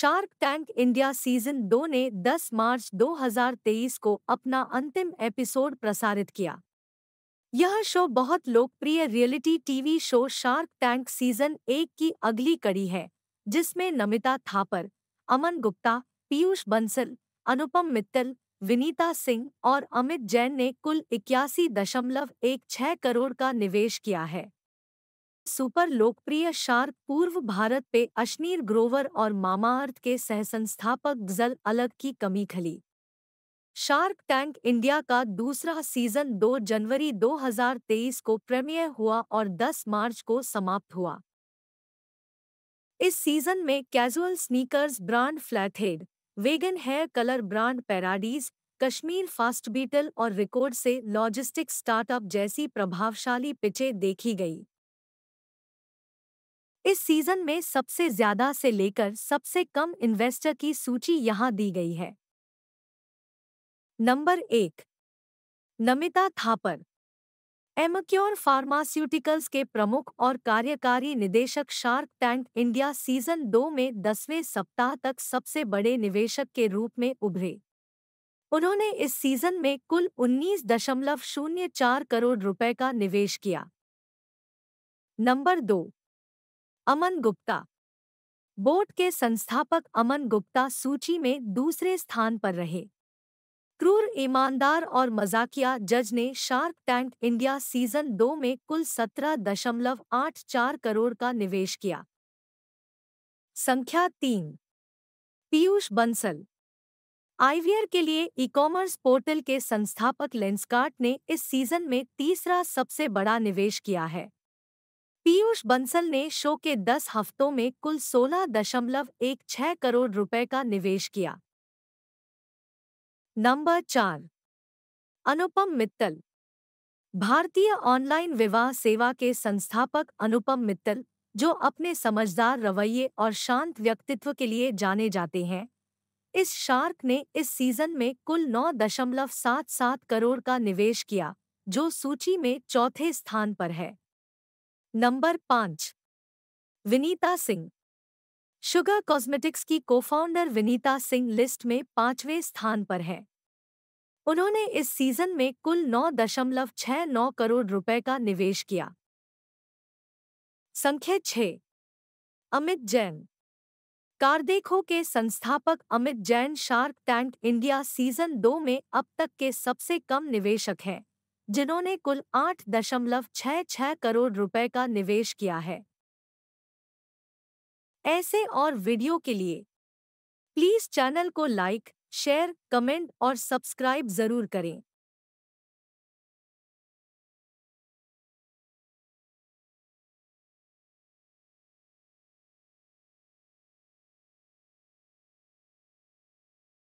shark Tank India season दो ने 10 मार्च 2023 को अपना अंतिम एपिसोड प्रसारित किया यह शो बहुत लोकप्रिय reality TV show Shark Tank season एक की अगली कड़ी है जिसमें नमिता थापर अमन गुप्ता पीयूष बंसल अनुपम मित्तल विनीता सिंह और अमित जैन ने कुल इक्यासी दशमलव एक छह करोड़ का निवेश किया है सुपर लोकप्रिय शार्क पूर्व भारत पे अश्नीर ग्रोवर और मामाअर्थ के सहसंस्थापक जल अलग की कमी खली शार्क टैंक इंडिया का दूसरा सीजन 2 जनवरी 2023 को प्रीमियर हुआ और 10 मार्च को समाप्त हुआ इस सीजन में casual sneakers brand Flathead vegan hair colour brand Paradyes Kashmir Fast Beetle और रिकॉर्ड से लॉजिस्टिक स्टार्टअप जैसी प्रभावशाली पिचें देखी गई इस सीजन में सबसे ज्यादा से लेकर सबसे कम इन्वेस्टर की सूची यहां दी गई है नंबर एक नमिता थापर एमक्योर फार्मास्यूटिकल्स के प्रमुख और कार्यकारी निदेशक शार्क टैंक इंडिया सीजन दो में दसवें सप्ताह तक सबसे बड़े निवेशक के रूप में उभरे उन्होंने इस सीजन में कुल उन्नीस दशमलव शून्य चार करोड़ रुपए का निवेश किया नंबर दो अमन गुप्ता बोर्ड के संस्थापक अमन गुप्ता सूची में दूसरे स्थान पर रहे क्रूर ईमानदार और मजाकिया जज ने शार्क टैंक इंडिया सीजन दो में कुल सत्रह दशमलव आठ चार करोड़ का निवेश किया संख्या तीन पीयूष बंसल आईवीआर के लिए ई कॉमर्स पोर्टल के संस्थापक लेंसकार्ट ने इस सीजन में तीसरा सबसे बड़ा निवेश किया है पीयूष बंसल ने शो के 10 हफ्तों में कुल 16.16 करोड़ रुपए का निवेश किया नंबर चार अनुपम मित्तल भारतीय ऑनलाइन विवाह सेवा के संस्थापक अनुपम मित्तल जो अपने समझदार रवैये और शांत व्यक्तित्व के लिए जाने जाते हैं इस शार्क ने इस सीजन में कुल 9.77 करोड़ का निवेश किया जो सूची में चौथे स्थान पर है नंबर पांच विनीता सिंह शुगर कॉस्मेटिक्स की कोफाउंडर विनीता सिंह लिस्ट में पांचवें स्थान पर है उन्होंने इस सीजन में कुल नौ दशमलव छह नौ करोड़ रुपए का निवेश किया संख्या छ अमित जैन कारदेखो के संस्थापक Amit Jain Shark Tank India season दो में अब तक के सबसे कम निवेशक हैं जिन्होंने कुल आठ दशमलव छह छह करोड़ रुपए का निवेश किया है ऐसे और वीडियो के लिए प्लीज चैनल को लाइक शेयर कमेंट और सब्सक्राइब जरूर करें